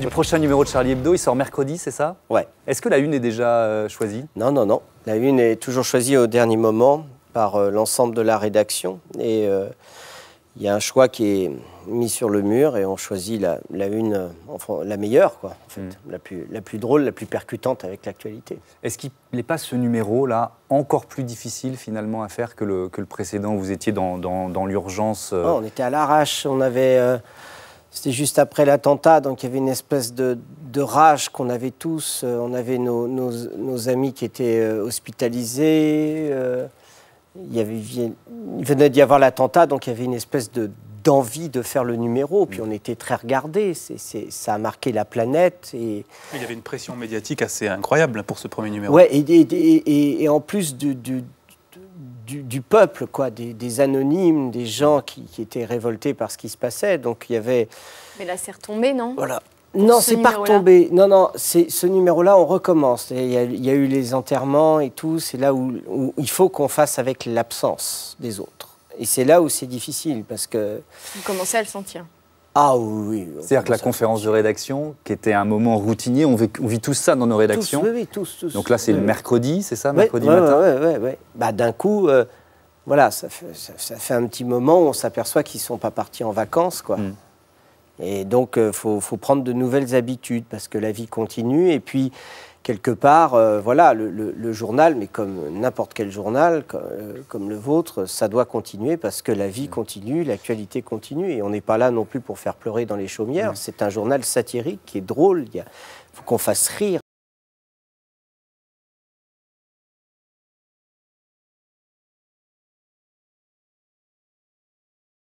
Du prochain numéro de Charlie Hebdo, il sort mercredi, c'est ça Ouais. Est-ce que la une est déjà euh, choisie Non, non, non. La une est toujours choisie au dernier moment par euh, l'ensemble de la rédaction. Et euh, il y a un choix qui est mis sur le mur et on choisit la, la une, la meilleure, quoi, en fait. Hmm. La, plus, la plus drôle, la plus percutante avec l'actualité. Est-ce qu'il n'est pas ce numéro-là encore plus difficile finalement à faire que le, que le précédent où vous étiez dans, dans, l'urgence oh, On était à l'arrache, on avait. C'était juste après l'attentat, donc il y avait une espèce de, rage qu'on avait tous. Euh, on avait nos, amis qui étaient euh, hospitalisés. Euh, il, y avait, il venait d'y avoir l'attentat, donc il y avait une espèce d'envie de faire le numéro. Mm. Puis on était très regardés. C'est, ça a marqué la planète. Et... Il y avait une pression médiatique assez incroyable pour ce premier numéro. Ouais, et, en plus de du du, peuple, quoi, des, anonymes, des gens qui, étaient révoltés par ce qui se passait. Donc il y avait. Mais là, c'est retombé, non Voilà. Non, c'est pas retombé. Non, non, c'est ce numéro-là, on recommence. Il y, a, eu les enterrements et tout. C'est là où, il faut qu'on fasse avec l'absence des autres. Et c'est là où c'est difficile parce que. Vous commencez à le sentir. Ah oui. C'est-à-dire que la conférence de rédaction, qui était un moment routinier, on vit, tous ça dans nos rédactions. oui, Donc là, c'est le mercredi, c'est ça, mercredi matin Oui, oui, oui. Bah, D'un coup, euh, voilà, ça fait, un petit moment où on s'aperçoit qu'ils ne sont pas partis en vacances, quoi. Hmm. Et donc, euh, faut, faut, prendre de nouvelles habitudes parce que la vie continue. Et puis, quelque part, euh, voilà, le, journal, mais comme n'importe quel journal, euh, comme, le vôtre, ça doit continuer parce que la vie mm. continue, l'actualité continue, et on n'est pas là non plus pour faire pleurer dans les chaumières. Mm. C'est un journal satirique qui est drôle. Il faut qu'on fasse rire.